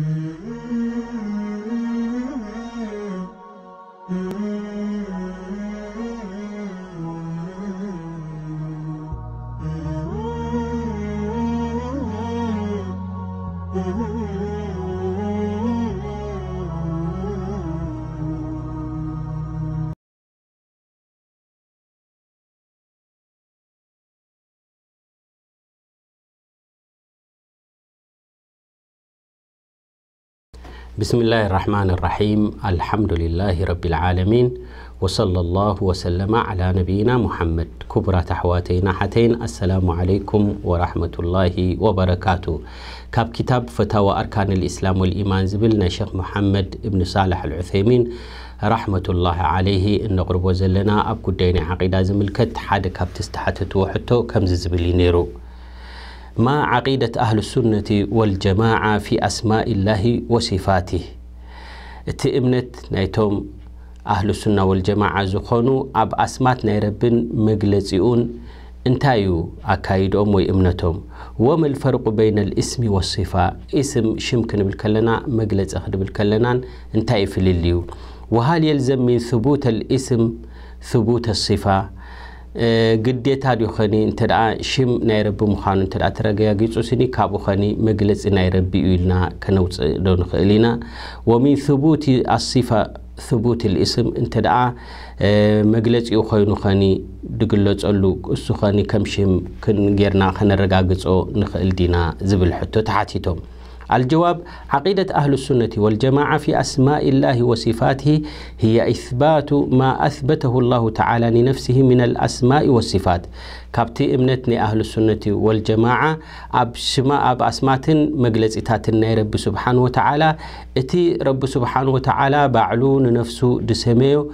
Mm-hmm. بسم الله الرحمن الرحيم الحمد لله رب العالمين وصلى الله وسلم على نبينا محمد كبرى تحواتي ناحتين السلام عليكم ورحمة الله وبركاته كاب كتاب فتاوى أركان الإسلام والإيمان زبلنا شيخ محمد بن صالح العثيمين رحمة الله عليه نقرب وزلنا أب ديني عقيدة زملكت حد كاب تستحتت وحتو كم زبلي نيرو ما عقيدة أهل السنة والجماعة في أسماء الله وصفاته تأمنت نايتم أهل السنة والجماعة زخونو أب أسمات نيربن مجلسيون انتايو أكايدهم وإمنتهم وما الفرق بين الاسم والصفة اسم شمكن بالكلنا مجلس أخد بالكلنا انتاي في الليو وهل يلزم من ثبوت الاسم ثبوت الصفة ግዴታ ድኾኒ እንተ ሽም ናይ ረቢ ምዃኑ እንተ ተረጋጊፁ ስኒ ካብኡ ኸኒ መግለፂ ናይ ረቢ እዩ ኢልና ከነውፅእ ዶ ንኽእል ኢና ወሚን ثቡት ኣሲፋ ثቡት ልእስም እንተ ደኣ መግለፂኡ ኮይኑ ኸኒ ድግለፀሉ እሱ ኸኒ ከም ሽም ጌርና ከነረጋግፆ ንኽእል ዲና ዝብል ሕቶ ተሓቲቶም الجواب عقيدة أهل السنة والجماعة في أسماء الله وصفاته هي إثبات ما أثبته الله تعالى لنفسه من الأسماء والصفات كابتي إمنتني أهل السنة والجماعة أب شما أب أسمات مجلس إتاتنا رب سبحانه وتعالى إتي رب سبحانه وتعالى بعلون نفسه دسميه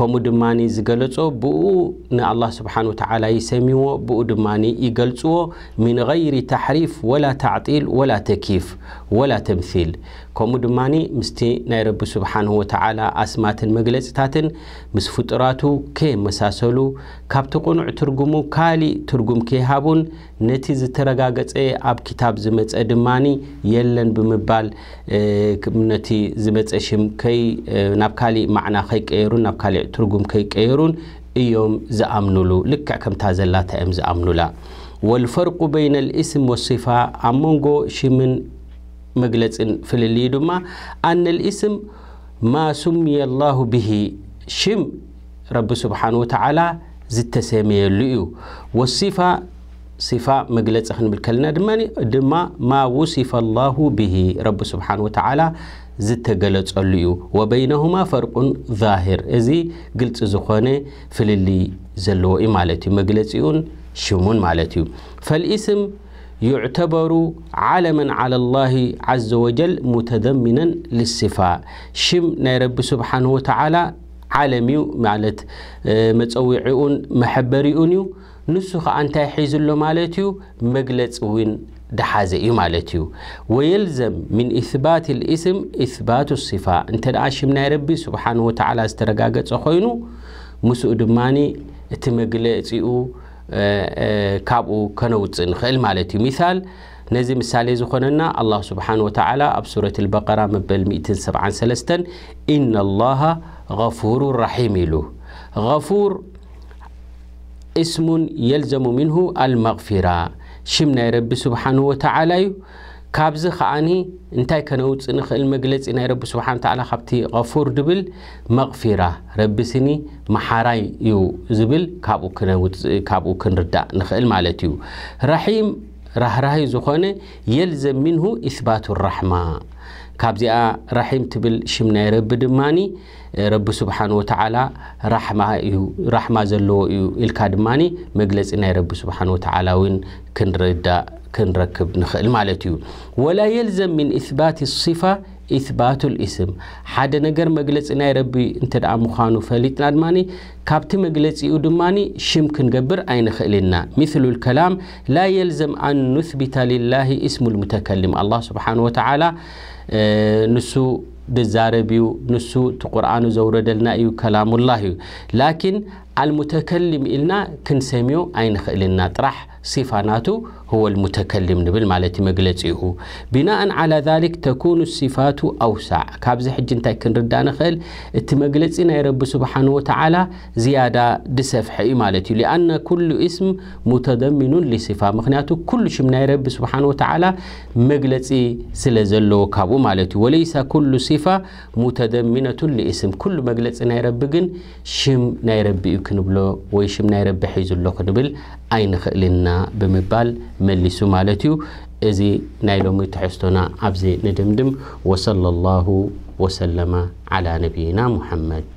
كمو دماني زغلطو بو ن الله سبحانه وتعالى يسميو بو دماني يغلطو من غير تحريف ولا تعطيل ولا تكيف ولا تمثيل ከምኡ ድማ ምስቲ ናይ ረቢ ስብሓን ወተዓላ ኣስማትን መግለፅታትን ምስ ፍጡራቱ ከየመሳሰሉ ካብቲ ቕኑዕ ትርጉሙ ካሊእ ትርጉም ከይሃቡን ነቲ ዝተረጋገፀ ኣብ ክታብ ዝመፀ ድማኒ የለን ብምባል ነቲ ዝመፀ ሽም ናብ ካሊእ ማዕና ከይቀየሩን ናብ ካሊእ ትርጉም ከይቀየሩን እዮም ዝኣምኑሉ ልክዕ ከምታ ዘላታ እዮም ዝኣምኑላ ወልፈርቁ በይነ ልእስም ወሲፋ ኣብ መንጎ ሽምን مجلس فللي دوما أن الاسم ما سمي الله به شم رب سبحانه وتعالى زت سامي اللؤو والصفة صفة مجلس خن بالكلنا دماني دما ما وصف الله به رب سبحانه وتعالى زت جلس اللؤو وبينهما فرق ظاهر إذا قلت زخانة فللي زلوا إمالتي مجلسون شمون مالتيو فالاسم يعتبر علما على الله عز وجل متضمنا للصفاء شم نيرب سبحانه وتعالى عالمي معلت آه، متوعيون محبريون نسخ أنت حيز له مالتيو مجلس وين دحازة مالتيو ويلزم من إثبات الاسم إثبات الصفاء أنت العاش من ربي سبحانه وتعالى استرجعت أخوينه مسؤول ماني تمجلس كابو كنوت نخيل مالتي مثال نزي مثال زخننا الله سبحانه وتعالى بسورة البقرة من بل سبعة سلستن إن الله غفور رحيم له غفور اسم يلزم منه المغفرة شمنا رب سبحانه وتعالى يو. ካብዚ ከዓኒ እንታይ ከነውፅእ ንኽእል መግለፂ ናይ ረቢ ስብሓን ተዓላ ካብቲ غፉር ድብል መቕፊራ ረቢ ስኒ መሓራይ እዩ ዝብል ካብኡ ክንርዳእ ንኽእል ማለት እዩ ራሒም ራህራሂ ዝኾነ የልዘም ሚንሁ ኢስባት ራሕማ ካብዚኣ ራሒም ትብል ሽም ናይ ረቢ ድማኒ ረቢ ስብሓን ወተዓላ ራሕማ ዘለዎ እዩ ኢልካ ድማኒ መግለፂ ናይ ረቢ ስብሓን ወተዓላ እውን ክንርዳእ كنركب نخل مالتيو ولا يلزم من إثبات الصفة إثبات الاسم حدا نجر مجلس إن ربي أنت دعم خانو فليت نادماني كابت مجلس يودماني شم كنجبر أين خلنا مثل الكلام لا يلزم أن نثبت لله اسم المتكلم الله سبحانه وتعالى آه نسو دزاربيو نسو القرآن زوردلنا أيو كلام الله لكن المتكلم إلنا كنسميو أين خلنا طرح صفاته هو المتكلم نبل مالتي مقلتيه بناء على ذلك تكون الصفات أوسع كابز جنتا انتا كنردان خل يا رب سبحانه وتعالى زيادة دسفحي مالتي لأن كل اسم متضمن لصفة مخناته كل يا رب سبحانه وتعالى مقلتي سلزلو كابو مالتي وليس كل صفة متضمنة لاسم كل يا رب شم يك ክንብሎ ወይ ሽም ናይ ረቢ ሒዙሎ ክንብል ኣይንኽእልና ብምባል መሊሱ ማለት እዩ እዚ ናይ ሎሚ ትሕዝቶና ኣብዚ ንድምድም ወሰለ ላሁ ወሰለማ ዓላ ነቢይና ሙሐመድ